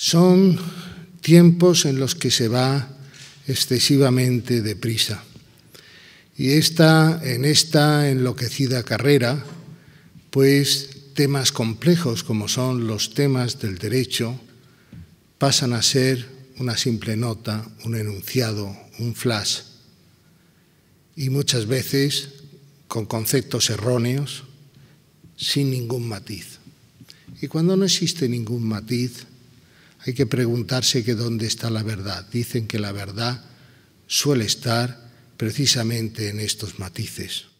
Son tiempos en los que se va excesivamente deprisa. Y en esta enloquecida carrera, pues temas complejos como son los temas del derecho pasan a ser una simple nota, un enunciado, un flash, y muchas veces con conceptos erróneos, sin ningún matiz. Y cuando no existe ningún matiz, hay que preguntarse que dónde está la verdad. Dicen que la verdad suele estar precisamente en estos matices.